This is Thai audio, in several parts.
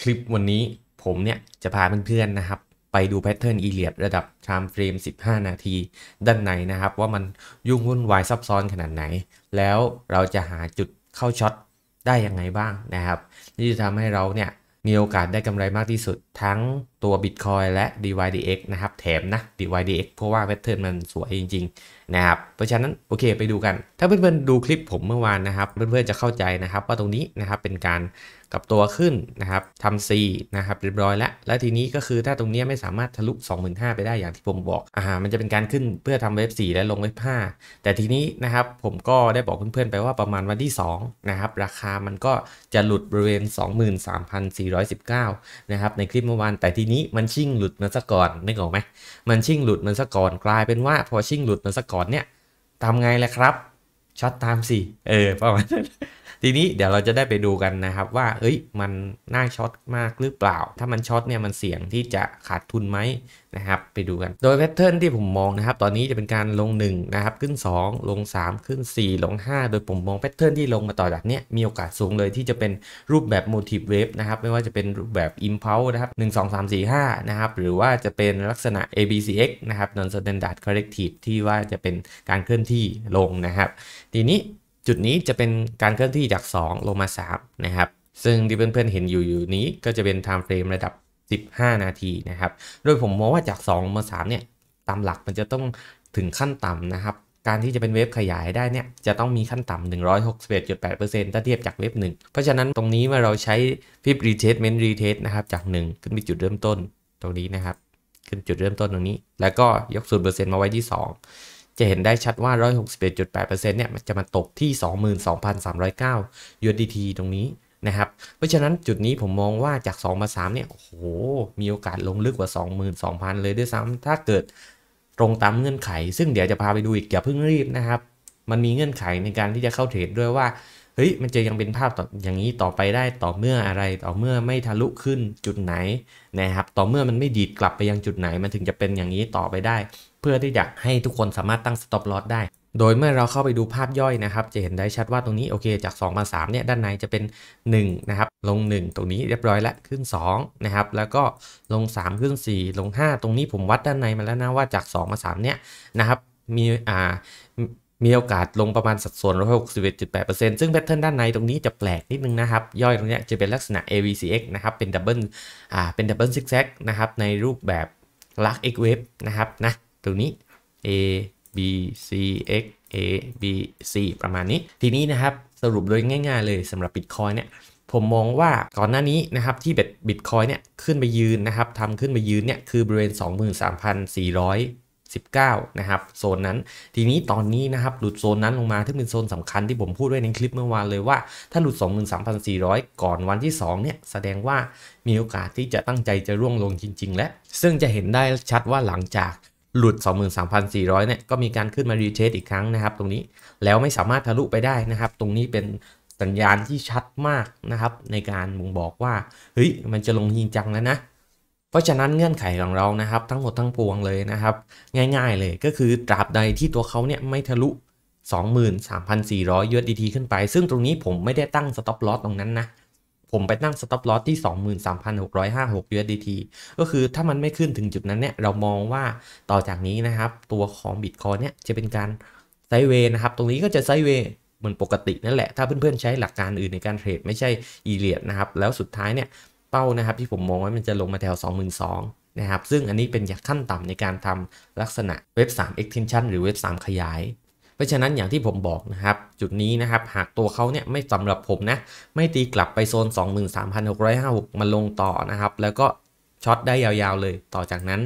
คลิปวันนี้ผมเนี่ย จะพาเพื่อนๆนะครับ ไปดูแพทเทิร์นอีเลียดระดับไทม์เฟรม 15 นาที ด้านในนะครับ ว่ามันยุ่งวุ่นวายซับซ้อนขนาดไหน แล้วเราจะหาจุดเข้าช็อต ได้ยังไงบ้างนะครับที่จะทำให้เราเนี่ยมีโอกาสได้กำไรมากที่สุดทั้งตัว Bitcoin และ DYDX นะครับ แถมนะ DYDX เพราะว่าแพทเทิร์นมันสวยจริงๆนะครับเพราะฉะนั้นโอเค ไปดูกัน ถ้าเพื่อนๆดูคลิปผมเมื่อวานนะครับเพื่อนๆจะเข้าใจนะครับ ว่าตรงนี้นะครับเป็นการกับตัวขึ้น นะครับทำ C นะครับเรียบร้อยแล้ว และทีนี้ก็คือถ้าตรงนี้ไม่สามารถทะลุ 25,000 ไปได้อย่างที่ผมบอก อ่า มันจะเป็นการขึ้นเพื่อทำเว็บ4และลงเว็บ5แต่ทีนี้นะครับผมก็ได้บอกเพื่อนๆ ไปว่าประมาณวันที่2นะครับ ราคามันก็จะหลุดบริเวณ 23,419 นะครับในคลิปเมื่อวานแต่ทีนี้มันชิ่งหลุดมาซะก่อนนึกออกไหมมันชิ่งหลุดมันซะก่อน กลายเป็นว่าพอชิ่งหลุดมันซะก่อนเนี่ยทำไงล่ะครับช็อตตามสิ เออประมาณนั้นทีนี้เดี๋ยวเราจะได้ไปดูกันนะครับว่า เอ้ย มันน่าช็อตมากหรือเปล่า ถ้ามันช็อตเนี่ยมันเสี่ยงที่จะขาดทุนไหมนะครับไปดูกันโดยแพทเทิร์นที่ผมมองนะครับ ตอนนี้จะเป็นการลง1นะครับขึ้น 2 ลง 3 ขึ้น 4 ลง 5 โดยผมมองแพทเทิร์นที่ลงมาต่อจากนี้มีโอกาสสูงเลยที่จะเป็นรูปแบบโมทิฟเวฟนะครับไม่ว่าจะเป็นรูปแบบอิมเพลสนะครับ 1 2 3 4 5นะครับหรือว่าจะเป็นลักษณะ ABCX นะครับ non standard corrective ที่ว่าจะเป็นการเคลื่อนที่ลงนะครับทีนี้จุดนี้จะเป็นการเคลื่อนที่จาก 2 ลงมา 3 นะครับ ซึ่งที่เพื่อนๆ เห็นอยู่อยู่นี้ก็จะเป็น time frame ระดับ15นาทีนะครับ โดยผมมองว่าจาก 2 มา3เนี่ย ตามหลักมันจะต้องถึงขั้นต่ำนะครับ การที่จะเป็นเว็บขยายได้เนี่ยจะต้องมีขั้นต่ำ161.8%ถ้าเทียบจากเว็บ1เพราะฉะนั้นตรงนี้เมื่อเราใช้ฟิบ r e t ทส t m e n t retest นะครับจาก 1 ขึ้นไปจุดเริ่มต้นตรงนี้นะครับ ขึ้นจุดเริ่มต้นตรงนี้ แล้วก็ยกนนเเปอร์ซ็ต์มาไว้ที่ 2 จะเห็นได้ชัดว่า 161.8%เนี่ยมันจะมาตกที่ 22,309 USDT ตรงนี้นะครับ เพราะฉะนั้นจุดนี้ผมมองว่าจาก2มา3เนี่ยโอ้โห มีโอกาสลงลึกกว่า 22,000 เลยด้วยซ้ำถ้าเกิดตรงตามเงื่อนไข ซึ่งเดี๋ยวจะพาไปดูอีกอย่าเพิ่งรีบนะครับมันมีเงื่อนไขในการที่จะเข้าเทรดด้วยว่าเฮ้ยมันจะยังเป็นภาพต่ออย่างนี้ต่อไปได้ต่อเมื่ออะไรต่อเมื่อไม่ทะลุขึ้นจุดไหนนะครับต่อเมื่อมันไม่ดีดกลับไปยังจุดไหน มันถึงจะเป็นอย่างนี้ต่อไปได้ เพื่อที่จะให้ทุกคนสามารถตั้งสต็อปลอสได้โดยเมื่อเราเข้าไปดูภาพย่อยนะครับ จะเห็นได้ชัดว่าตรงนี้โอเคจาก2มา3เนี่ย ด้านในจะเป็น 1 นะครับ ลง 1 ตรงนี้เรียบร้อยแล้วขึ้น 2 นะครับ แล้วก็ลง 3 ขึ้น 4 ลง 5 ตรงนี้ผมวัดด้านในมาแล้วนะ ว่าจาก 2 มา 3เนี่ยนะครับ มีอ่ามีโอกาสลงประมาณสัดส่วน161.8%ซึ่งแพทเทิร์นด้านในตรงนี้จะแปลกนิดนึงนะครับย่อยตรงนี้จะเป็นลักษณะ AVCX นะครับเป็นดับเบิลอ่าเป็นดับเบิลซิกแซกนะครับในรูปแบบลัก X กเวฟนะครับนะตรงนี้ A b c x a b c ประมาณนี้ ทีนี้นะครับสรุปโดยง่ายๆเลยสำหรับ Bitcoin เนี่ย ผมมองว่าก่อนหน้านี้นะครับที่บิตคอยเนี่ยขึ้นไปยืนนะครับทำขึ้นไปยืนเนี่ยคือบริเวณ23,419 นะครับ โซนนั้น ทีนี้ตอนนี้นะครับหลุดโซนนั้นลงมาที่เป็นโซนสำคัญที่ผมพูดไว้ในคลิปเมื่อวานเลยว่า ถ้าหลุด 23,400 ก่อนวันที่ 2 เนี่ย แสดงว่ามีโอกาสที่จะตั้งใจจะร่วงลงจริง ๆ และซึ่งจะเห็นได้ชัดว่าหลังจากหลุด23,400เนี่ยก็มีการขึ้นมารีเทสอีกครั้งนะครับตรงนี้แล้วไม่สามารถทะลุไปได้นะครับ ตรงนี้เป็นสัญญาณที่ชัดมากนะครับในการบ่งบอกว่าเฮ้ย มันจะลงยิงจังแล้วนะ เพราะฉะนั้นเงื่อนไขของเรานะครับ ทั้งหมดทั้งปวงเลยนะครับ ง่ายๆเลยก็คือตราบใดที่ตัวเขาเนี่ยไม่ทะลุ23,400 USDT ขึ้นไป ซึ่งตรงนี้ผมไม่ได้ตั้ง stop loss ตรงนั้นนะผมไปตั้งสต็อปลอสที่ 23,656 USDT ก็คือถ้ามันไม่ขึ้นถึงจุดนั้นเนี่ย เรามองว่าต่อจากนี้นะครับ ตัวของบิตคอยเนี่ย จะเป็นการไซเวนะครับ ตรงนี้ก็จะไซเวเหมือนปกตินั่นแหละ ถ้าเพื่อนๆ ใช้หลักการอื่นในการเทรดไม่ใช่อีเลียดนะครับ แล้วสุดท้ายเนี่ย เป้านะครับที่ผมมองไว้มันจะลงมาแถว 22,000 นะครับซึ่งอันนี้เป็นขั้นต่ำในการทำลักษณะเว็บ3 extension หรือเว็บ3ขยายราะฉะนั้นอย่างที่ผมบอกนะครับ จุดนี้นะครับหากตัวเขาเนี่ยไม่สำหรับผมนะ ไม่ตีกลับไปโซน 23,656มาลงต่อนะครับแล้วก็ช็อตได้ยาวๆเลยต่อจากนั้น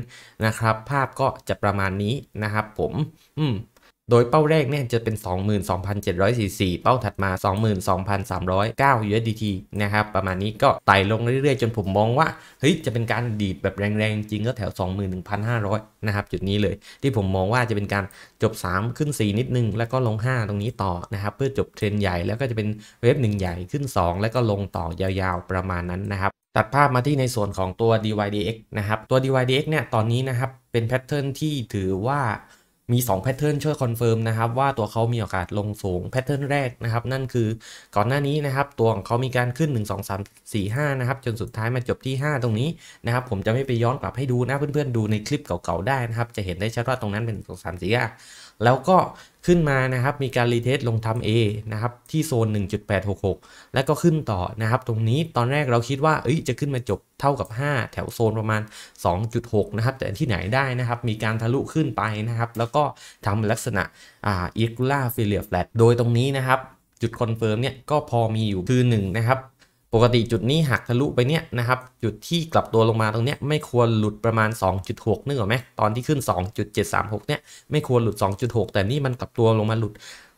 นะครับภาพก็จะประมาณนี้นะครับผมอืมโดยเป้าแรกเนี่ยจะเป็น 22,744 เป้าถัดมา 22,309 USDT นะครับประมาณนี้ก็ไต่ลงเรื่อยๆ จนผมมองว่าเฮ้ยจะเป็นการดีดแบบแรงๆ จริงก็แถว 21,500นะครับจุดนี้เลยที่ผมมองว่าจะเป็นการจบ 3 ขึ้น 4 นิดนึง แล้วก็ลง 5 ตรงนี้ต่อนะครับเพื่อจบเทรนใหญ่แล้วก็จะเป็นเวฟหนึ่งใหญ่ขึ้น 2 แล้วก็ลงต่อยาวๆประมาณนั้นนะครับตัดภาพมาที่ในส่วนของตัว DYDX นะครับตัว DYDX เนี่ยตอนนี้นะครับเป็นแพทเทิร์นที่ถือว่ามี2แพทเทิร์นช่วยคอนเฟิร์มนะครับ ว่าตัวเขามีโอกาสลงสูงแพทเทิร์นแรกนะครับ นั่นคือก่อนหน้านี้นะครับ ตัวของเขามีการขึ้น 1 2 3 4 5 นะครับ จนสุดท้ายมาจบที่ 5 ตรงนี้นะครับ ผมจะไม่ไปย้อนกลับให้ดูนะเพื่อนๆ ดูในคลิปเก่าๆ ได้นะครับ จะเห็นได้ชัดว่าตรงนั้นเป็น2 3 4 5แล้วก็ขึ้นมานะครับมีการรีเทสลงทำ A นะครับที่โซน 1.866 และก็ขึ้นต่อนะครับ ตรงนี้ตอนแรกเราคิดว่าเอ้ย จะขึ้นมาจบเท่ากับ 5 แถวโซนประมาณ 2.6 นะครับ แต่ที่ไหนได้นะครับมีการทะลุขึ้นไปนะครับ แล้วก็ทำลักษณะอ่าอีกลาฟิเลียแฟลตโดยตรงนี้นะครับ จุดคอนเฟิร์มเนี่ยก็พอมีอยู่คือ1นะครับปกติจุดนี้หักทะลุไปเนี่ยนะครับ จุดที่กลับตัวลงมาตรงเนี้ยไม่ควรหลุดประมาณ 2.6นึกออกไหมตอนที่ขึ้น 2.736 เนี่ย ไม่ควรหลุด 2.6 แต่นี่มันกลับตัวลงมาหลุด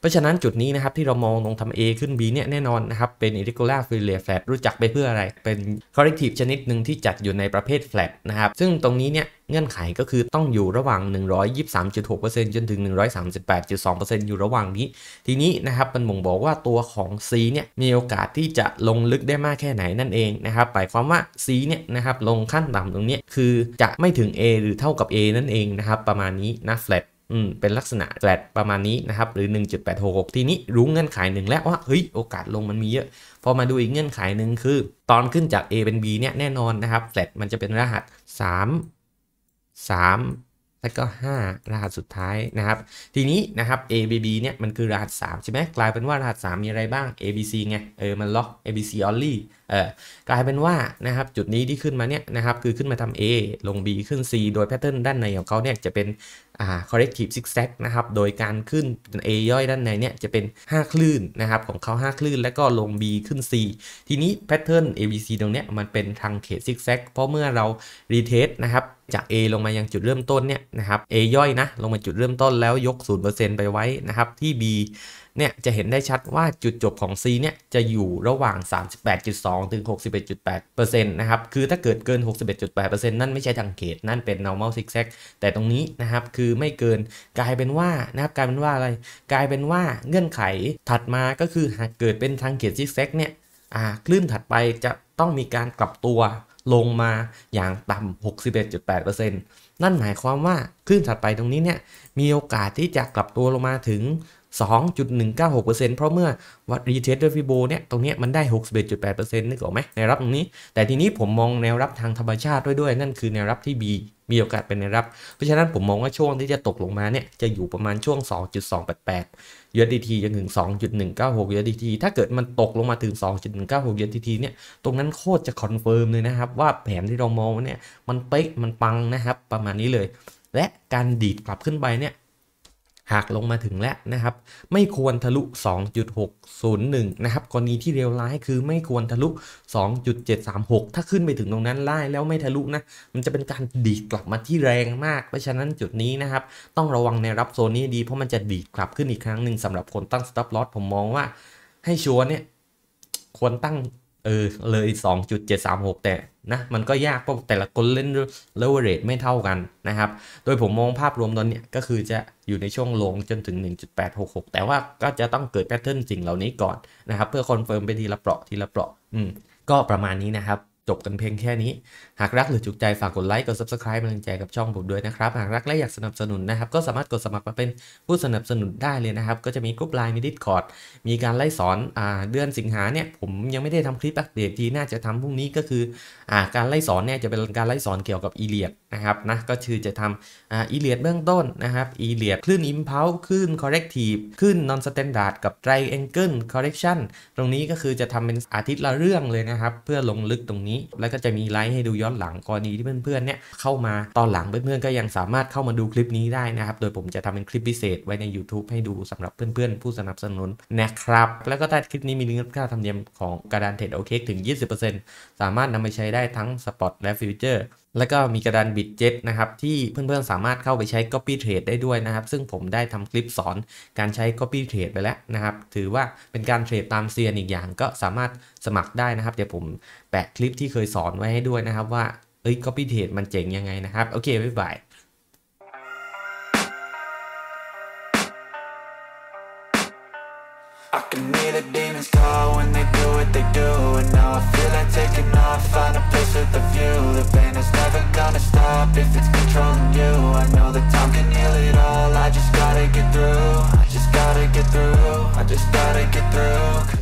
ราะฉะนั้นจุดนี้นะครับที่เรามองตรงทำ A ขึ้น B เนี่ย แน่นอนนะครับเป็น irregular Fourier flat รู้จักไปเพื่ออะไรเป็น corrective ชนิดหนึ่งที่จัดอยู่ในประเภท flat นะครับ ซึ่งตรงนี้เนี่ยเงื่อนไขก็คือต้องอยู่ระหว่าง 123.6%จนถึง 138.2%อยู่ระหว่างนี้ ทีนี้นะครับมันบ่งบอกว่าตัวของ C เนี่ย มีโอกาสที่จะลงลึกได้มากแค่ไหนนั่นเองนะครับหมายความว่า C เนี่ยนะครับลงขั้นต่ำตรงนี้คือจะไม่ถึง A หรือเท่ากับ A นั่นเองนะครับประมาณนี้นะ flat อืมเป็นลักษณะแฟลตประมาณนี้นะครับหรือ 1.866ทีนี้รู้เงื่อนไขหนึ่งแล้วว่าเฮ้ยโอกาสลงมันมีเยอะพอมาดูอีกเงื่อนไขหนึ่งคือ ตอนขึ้นจาก A เป็น B เนี่ยแน่นอนนะครับแฟลตมันจะเป็นรหัส 3 3 แล้วก็ 5 รหัสสุดท้ายนะครับ ทีนี้นะครับ ABB เนี่ยมันคือรหัส 3 ใช่ไหมกลายเป็นว่ารหัส 3 มีอะไรบ้าง ABC ไงเออ มันล็อก ABC only เออกลายเป็นว่านะครับจุดนี้ที่ขึ้นมาเนี่ยนะครับคือขึ้นมาทำ A ลง B ขึ้น C โดยแพทเทิร์นด้านในของเขาเนี่ยจะเป็นอ่า corrective zigzag นะครับโดยการขึ้น A ย่อยด้านในเนี่ยจะเป็น 5 คลื่นนะครับของเขา 5 คลื่นแล้วก็ลง B ขึ้น C ทีนี้แพทเทิร์น ABC ตรงเนี้ยมันเป็นทางเขต zigzag เพราะเมื่อเรารีเทสนะครับจาก A ลงมายังจุดเริ่มต้นเนี่ยนะครับ A ย่อยนะลงมาจุดเริ่มต้นแล้วยก 0%ไปไว้นะครับที่ B เนี่ยจะเห็นได้ชัดว่าจุดจบของ C เนี่ยจะอยู่ระหว่าง 38.2 ถึง 61.8%นะครับ คือถ้าเกิดเกิน 61.8%นั่นไม่ใช่ทางเขต นั่นเป็น normal zigzag แต่ตรงนี้นะครับ คือไม่เกินกลายเป็นว่า นะครับ กลายเป็นว่าอะไร กลายเป็นว่าเงื่อนไขถัดมาก็คือหากเกิดเป็นทางเขต zigzag เนี่ยคลื่นถัดไปจะต้องมีการกลับตัวลงมาอย่างต่ำ 61.8%นั่นหมายความว่าคลื่นถัดไปตรงนี้เนี่ยมีโอกาสที่จะกลับตัวลงมาถึง2.196%เพราะเมื่อวัดรีเทสด้วยฟิโบเนี่ยตรงนี้มันได้61.8%นึกออกไหมแนวรับตรงนี้ แต่ทีนี้ผมมองแนวรับทางธรรมชาติด้วยด้วย นั่นคือแนวรับที่ B มีโอกาสเป็นแนวรับ เพราะฉะนั้นผมมองว่าช่วงที่จะตกลงมาเนี่ยจะอยู่ประมาณช่วง 2.288 USDT จงถึง 2.196 USDT ถ้าเกิดมันตกลงมาถึง 2.196 USDT เนี่ยตรงนั้นโคตรจะคอนเฟิร์มเลยนะครับว่าแผนที่เรามองเนี่ยมันเป๊ะมันปังนะครับประมาณนี้เลย และการดีดกลับขึ้นไปเนี่ยหากลงมาถึงแล้วนะครับไม่ควรทะลุ 2.601 นะครับกรณีที่เลวร้ายคือไม่ควรทะลุ 2.736 ถ้าขึ้นไปถึงตรงนั้นไล่แล้วไม่ทะลุนะมันจะเป็นการดีดกลับมาที่แรงมากเพราะฉะนั้นจุดนี้นะครับ ต้องระวังในรับโซนนี้ดี เพราะมันจะดีดกลับขึ้นอีกครั้งหนึ่งสำหรับคนตั้ง stop loss ผมมองว่า ให้ชัวร์เนี่ย ควรตั้งเออเลย 2.736 แต่นะ มันก็ยากเพราะแต่ละคนเล่นเลเวอเรจไม่เท่ากันนะครับ โดยผมมองภาพรวมตอนนี้ก็คือจะอยู่ในช่วงลงจนถึง 1.866 แต่ว่าก็จะต้องเกิดแพทเทิร์นสิ่งเหล่านี้ก่อนนะครับ เพื่อคอนเฟิร์มไปทีละเปราะทีละเปราะอืม ก็ประมาณนี้นะครับจบกันเพียงแค่นี้ หากรักหรือจุกใจฝากกดไลค์กด subscribe เป็นกำลังใจกับช่องผมด้วยนะครับ หากรักและอยากสนับสนุนนะครับ ก็สามารถกดสมัครมาเป็นผู้สนับสนุนได้เลยนะครับ ก็จะมีกลุ่มไลน์มีดิสคอร์ดมีการไล่สอนอ่าเดือนสิงหาเนี่ย ผมยังไม่ได้ทำคลิปอัปเดตที่น่าจะทำพรุ่งนี้ก็คืออ่าการไล่สอนเนี่ยจะเป็นการไล่สอนเกี่ยวกับอีเลียดนะครับนะก็คือจะทำอ่าอีเลียดเบื้องต้นนะครับอีเลียดคลื่นอิมเพลคลื่นคอร์เรกทีฟคลื่นนอนสแตนดาร์ดกับไตรแองเกิลคอร์เรกชันตรงนี้ก็คือจะทำเป็นอาทิตย์ละเรื่องเลยนะครับ เพื่อลงลึกตรงนี้ี้แล้วก็จะมีไลฟ์ให้ดูย้อนหลังกรณีที่เพื่อนๆเนี่ยเข้ามาตอนหลังเพื่อนๆก็ยังสามารถเข้ามาดูคลิปนี้ได้นะครับ โดยผมจะทำเป็นคลิปพิเศษไว้ใน YouTube ให้ดูสำหรับเพื่อนๆผู้สนับสนุนนะครับ แล้วก็ใต้คลิปนี้มีเงินค่าธรรมเนียมของกระดานเทรดโอเคถึง 20%สามารถนำไปใช้ได้ทั้งสปอตและฟิวเจอร์แล้วก็มีกระดานบิดเจ็ตนะครับ ที่เพื่อนๆสามารถเข้าไปใช้ Copy Trade ได้ด้วยนะครับ ซึ่งผมได้ทำคลิปสอนการใช้ Copy Trade ไปแล้วนะครับ ถือว่าเป็นการเทรดตามเซียนอีกอย่างก็สามารถสมัครได้นะครับเดี๋ยวผมแปะคลิปที่เคยสอนไว้ให้ด้วยนะครับว่าเอ้ย Copy Trade มันเจ๋งยังไงนะครับ โอเค บ๊ายบาย I can hear the demons call when they do what they do And now I feel like taking off, find a place with a view The pain is never gonna stop if it's controlling you I know that time can heal it all, I just gotta get through I just gotta get through, I just gotta get through